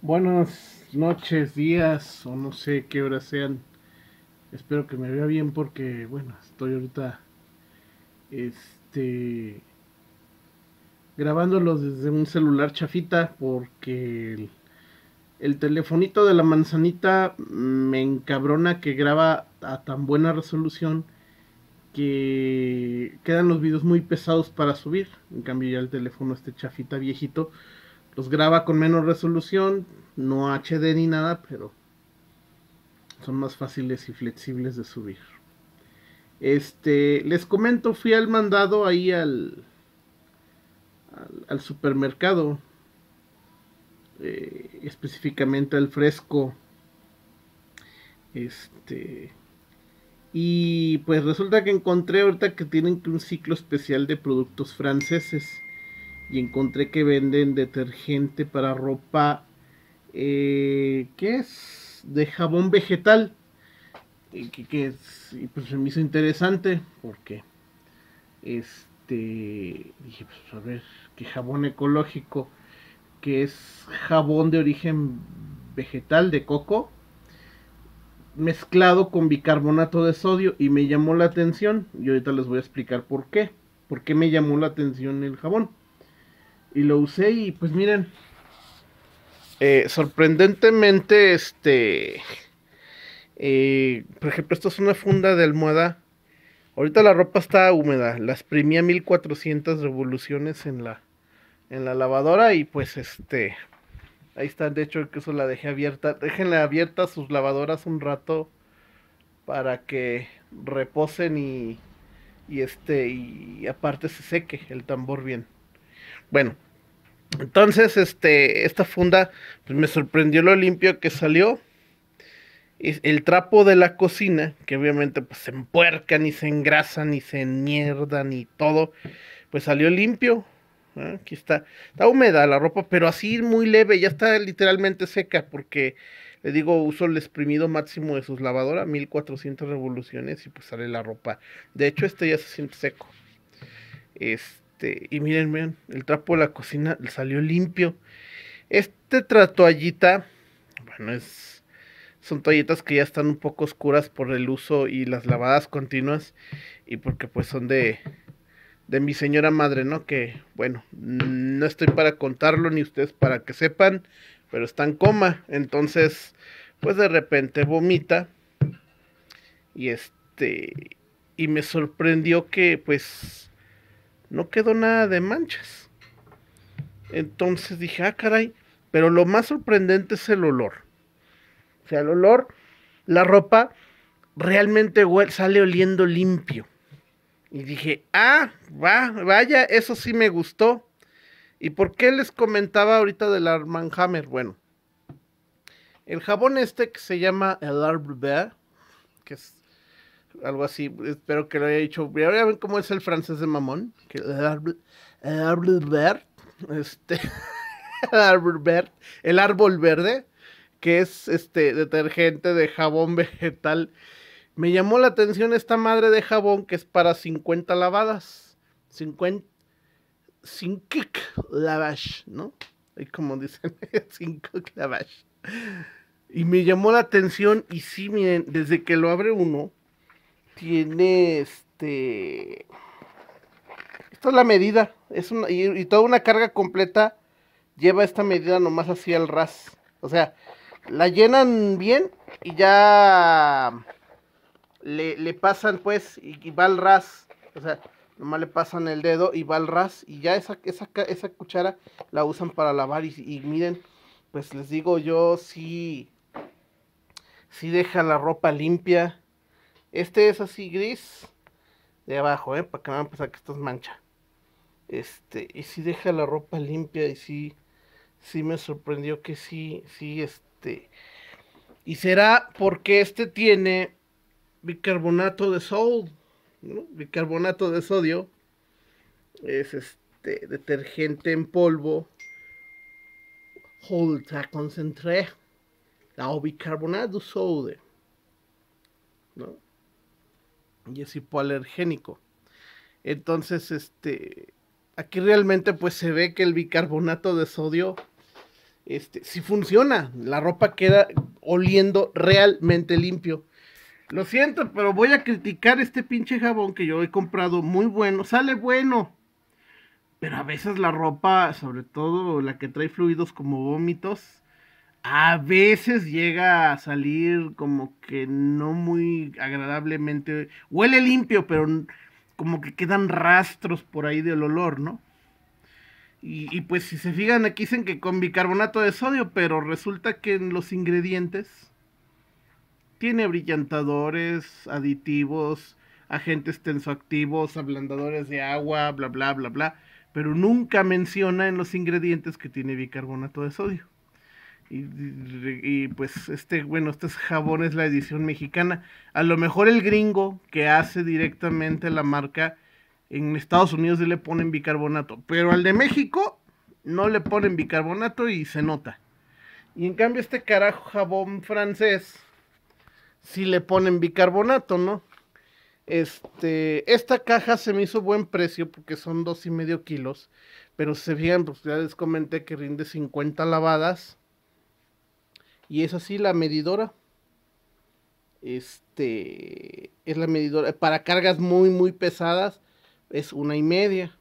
Buenas noches, días o no sé qué horas sean. Espero que me vea bien porque, bueno, estoy ahorita este grabándolos desde un celular chafita porque el, el telefonito de la manzanita me encabrona que graba a tan buena resolución que quedan los videos muy pesados para subir. En cambio ya el teléfono este chafita viejito los pues, graba con menos resolución, no HD ni nada, pero son más fáciles y flexibles de subir. Este, les comento, fui al mandado ahí al, al, supermercado, eh, específicamente al fresco. Este, y pues resulta que encontré ahorita que tienen un ciclo especial de productos franceses y encontré que venden detergente para ropa eh, que es de jabón vegetal y que, y pues, se me hizo interesante porque este dije pues a ver qué jabón ecológico que es jabón de origen vegetal de coco mezclado con bicarbonato de sodio y me llamó la atención y ahorita les voy a explicar por qué por qué me llamó la atención el jabón y lo usé y pues miren, eh, sorprendentemente, este, eh, por ejemplo, esto es una funda de almohada. Ahorita la ropa está húmeda, La exprimí a 1400 revoluciones en la, en la lavadora y pues este, ahí está, de hecho incluso la dejé abierta, déjenla abierta sus lavadoras un rato para que reposen y, y este, y aparte se seque el tambor bien. Bueno, entonces, este, esta funda pues me sorprendió lo limpio que salió. El trapo de la cocina, que obviamente pues se empuercan y se engrasan y se enmierdan y todo, pues salió limpio. Ah, aquí está, está húmeda la ropa, pero así muy leve, ya está literalmente seca porque le digo, uso el exprimido máximo de sus lavadoras, 1400 revoluciones y pues sale la ropa. De hecho, este ya se siente seco. Este este, y miren, miren, el trapo de la cocina salió limpio. Este toallita, bueno, es, son toallitas que ya están un poco oscuras por el uso y las lavadas continuas y porque pues son de, de mi señora madre, ¿no? Que bueno, no estoy para contarlo ni ustedes para que sepan, pero está en coma, entonces pues de repente vomita y este y me sorprendió que pues no quedó nada de manchas. Entonces dije, ah, caray, pero lo más sorprendente es el olor. O sea, el olor, la ropa realmente sale oliendo limpio. Y dije, ah, va, vaya, eso sí me gustó. ¿Y por qué les comentaba ahorita del Arman Hammer? Bueno, el jabón este que se llama el Arbre que es algo así. Espero que lo haya dicho. Ya ven cómo es el francés de mamón. Que el árbol verde, este, el árbol verde, el árbol verde, que es este detergente de jabón vegetal. Me llamó la atención esta madre de jabón que es para 50 lavadas. 50 sin ¿no? Y como dicen, sin Y me llamó la atención y sí, miren, desde que lo abre uno, tiene este. Esta es la medida. Es y, toda una carga completa lleva esta medida nomás así al ras. O sea, la llenan bien y ya le, pasan pues y, va al ras. O sea, nomás le pasan el dedo y va al ras. Y ya esa, esa cuchara la usan para lavar. Y, y miren, pues les digo yo, sí, sí deja la ropa limpia este es así gris de abajo, ¿eh? Para que no van a que esto mancha. Este, y si deja la ropa limpia y sí, sí me sorprendió que sí, sí, este. Y será porque este tiene bicarbonato de sol, ¿no? bicarbonato de sodio. Es este detergente en polvo. Ultra concentré. La bicarbonato de sodio. ¿No? y es hipoalergénico. Entonces, este, aquí realmente pues se ve que el bicarbonato de sodio, este, sí funciona. La ropa queda oliendo realmente limpio. Lo siento, pero voy a criticar este pinche jabón que yo he comprado muy bueno. Sale bueno. Pero a veces la ropa, sobre todo la que trae fluidos como vómitos, a veces llega a salir como que no muy agradablemente. Huele limpio, pero como que quedan rastros por ahí del olor, ¿no? Y, pues si se fijan, aquí dicen que con bicarbonato de sodio, pero resulta que en los ingredientes tiene brillantadores, aditivos, agentes tensoactivos, ablandadores de agua, bla, bla, bla, bla. Pero nunca menciona en los ingredientes que tiene bicarbonato de sodio. Y, pues este, bueno, este jabón es la edición mexicana. A lo mejor el gringo que hace directamente la marca en Estados Unidos le ponen bicarbonato, pero al de México no le ponen bicarbonato y se nota. Y en cambio este carajo jabón francés sí le ponen bicarbonato, ¿no? Este, esta caja se me hizo buen precio porque son dos y medio kilos, pero se fijan, pues ya les comenté que rinde 50 lavadas y es así la medidora. Este es la medidora. Para cargas muy, muy pesadas es una y media.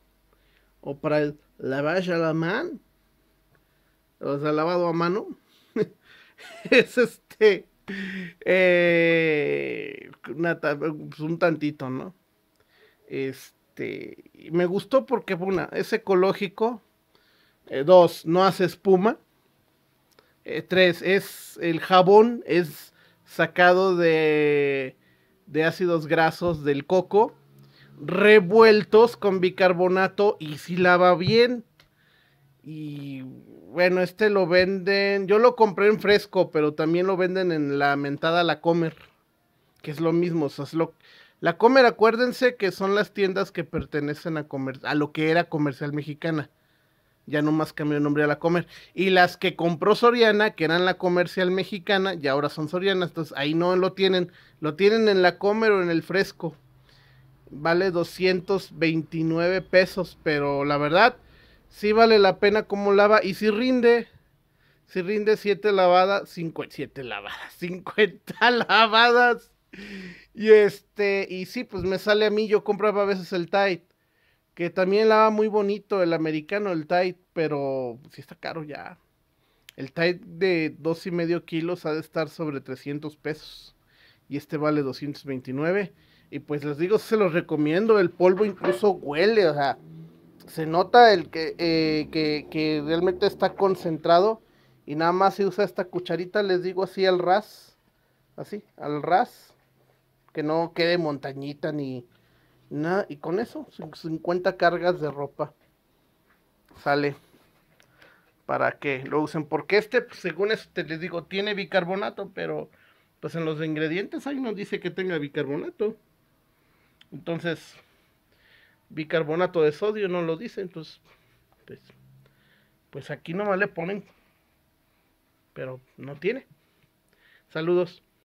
O para el lavage a la mano. O sea, lavado a mano. es este. Eh, pues, un tantito, ¿no? Este. Me gustó porque, una, es ecológico. Eh, dos, no hace espuma. Eh, tres, es el jabón es sacado de, de ácidos grasos del coco, revueltos con bicarbonato y si lava bien. Y bueno, este lo venden, yo lo compré en fresco, pero también lo venden en la mentada La Comer, que es lo mismo, la Comer, acuérdense que son las tiendas que pertenecen a, a lo que era comercial mexicana ya nomás cambió el nombre a la Comer. Y las que compró Soriana, que eran la comercial mexicana, ya ahora son Soriana, entonces ahí no lo tienen, lo tienen en la Comer o en el fresco. Vale 229 pesos, pero la verdad, sí vale la pena como lava y si rinde, si rinde 7 lavadas, 57 lavadas, 50 lavadas. Y este, y sí, pues me sale a mí, yo compraba a veces el Tide que también lava muy bonito el americano, el Tide, pero si está caro ya. El Tide de dos y medio kilos ha de estar sobre 300 pesos y este vale 229. Y pues les digo, se los recomiendo, el polvo incluso huele, o sea, se nota el eh, que, que realmente está concentrado y nada más se usa esta cucharita, les digo así al ras, así, al ras, que no quede montañita ni, y con eso, 50 cargas de ropa. Sale. Para que lo usen. Porque este, pues, según este les digo, tiene bicarbonato, pero pues en los ingredientes ahí no dice que tenga bicarbonato. Entonces, bicarbonato de sodio no lo dice. Entonces, pues, pues aquí nomás le ponen. Pero no tiene. Saludos.